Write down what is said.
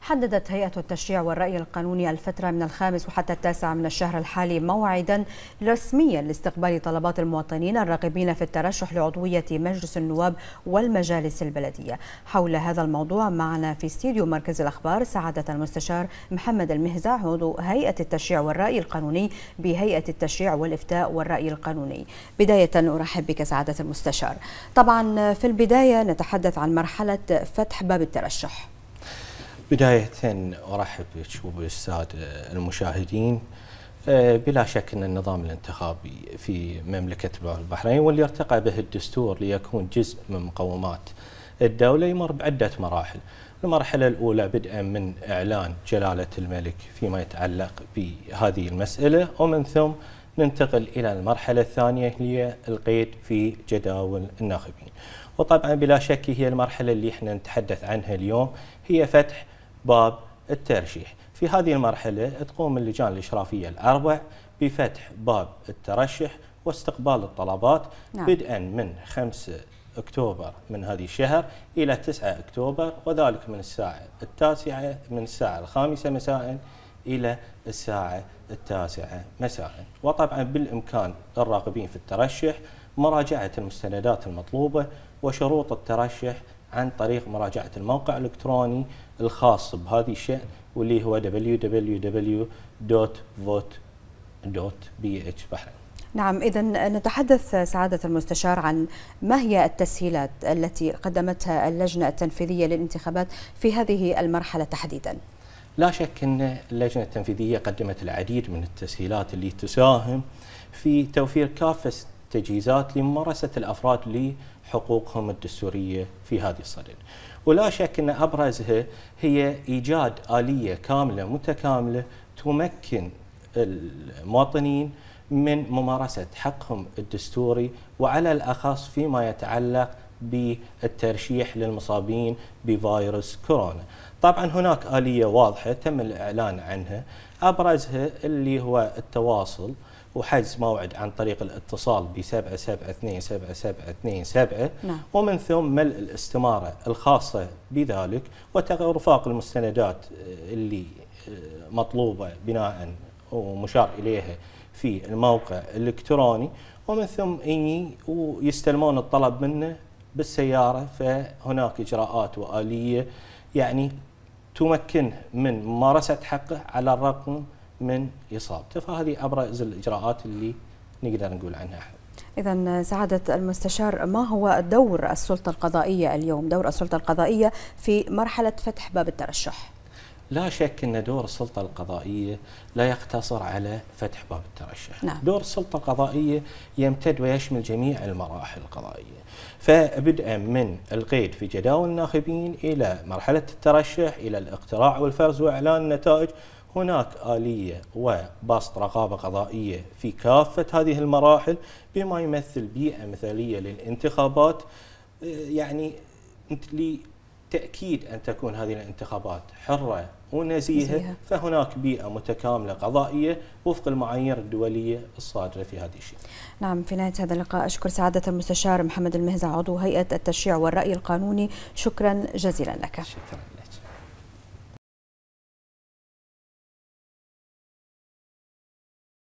حددت هيئة التشريع والرأي القانوني الفترة من الخامس وحتى التاسع من الشهر الحالي موعدا رسميا لاستقبال طلبات المواطنين الراغبين في الترشح لعضوية مجلس النواب والمجالس البلدية حول هذا الموضوع معنا في استديو مركز الأخبار سعادة المستشار محمد المهزع عضو هيئة التشريع والرأي القانوني بهيئة التشريع والإفتاء والرأي القانوني بداية أرحب بك سعادة المستشار طبعا في البداية نتحدث عن مرحلة فتح باب الترشح بداية أرحب بك وبالسادة المشاهدين آه، بلا شك أن النظام الانتخابي في مملكة البحرين واللي ارتقى به الدستور ليكون جزء من مقومات الدولة يمر بعدة مراحل المرحلة الأولى بدءا من إعلان جلالة الملك فيما يتعلق بهذه المسألة ومن ثم ننتقل إلى المرحلة الثانية هي القيد في جداول الناخبين وطبعا بلا شك هي المرحلة اللي احنا نتحدث عنها اليوم هي فتح باب الترشيح في هذه المرحلة تقوم اللجان الإشرافية الأربع بفتح باب الترشح واستقبال الطلبات نعم. بدءا من 5 أكتوبر من هذه الشهر إلى 9 أكتوبر وذلك من الساعة التاسعة من الساعة الخامسة مساء إلى الساعة التاسعة مساء وطبعا بالإمكان الراغبين في الترشح مراجعة المستندات المطلوبة وشروط الترشح عن طريق مراجعة الموقع الإلكتروني الخاص بهذه الشأن واللي هو www.vote.bh بحرين نعم إذا نتحدث سعادة المستشار عن ما هي التسهيلات التي قدمتها اللجنة التنفيذية للانتخابات في هذه المرحلة تحديدا لا شك أن اللجنة التنفيذية قدمت العديد من التسهيلات اللي تساهم في توفير كافة تجهيزات لممارسة الأفراد لحقوقهم الدستورية في هذه الصدد ولا شك أن أبرزها هي إيجاد آلية كاملة متكاملة تمكن المواطنين من ممارسة حقهم الدستوري وعلى الأخص فيما يتعلق بالترشيح للمصابين بفيروس كورونا طبعا هناك آلية واضحة تم الإعلان عنها أبرزها اللي هو التواصل وحجز موعد عن طريق الاتصال ب 772 77277727 نعم. ومن ثم ملء الاستمارة الخاصة بذلك وتغرفاق المستندات آه، اللي آه، مطلوبة بناء ومشار إليها في الموقع الإلكتروني ومن ثم إني ويستلمون الطلب منه بالسيارة فهناك إجراءات وآلية يعني تمكنه من ممارسة حقه على الرقم من إصابته فهذه أبرز الإجراءات اللي نقدر نقول عنها احنا إذا سعادة المستشار ما هو دور السلطة القضائية اليوم دور السلطة القضائية في مرحلة فتح باب الترشح لا شك أن دور السلطة القضائية لا يقتصر على فتح باب الترشح نعم. دور السلطة القضائية يمتد ويشمل جميع المراحل القضائية فبدءا من القيد في جداول الناخبين إلى مرحلة الترشح إلى الاقتراع والفرز وإعلان النتائج هناك آلية وبسط رقابة قضائية في كافة هذه المراحل بما يمثل بيئة مثالية للانتخابات آه، يعني لتأكيد أن تكون هذه الانتخابات حرة ونزيهة فهناك بيئة متكاملة قضائية وفق المعايير الدولية الصادرة في هذا الشيء نعم في نهاية هذا اللقاء أشكر سعادة المستشار محمد المهزة عضو هيئة التشريع والرأي القانوني شكرا جزيلا لك شكرا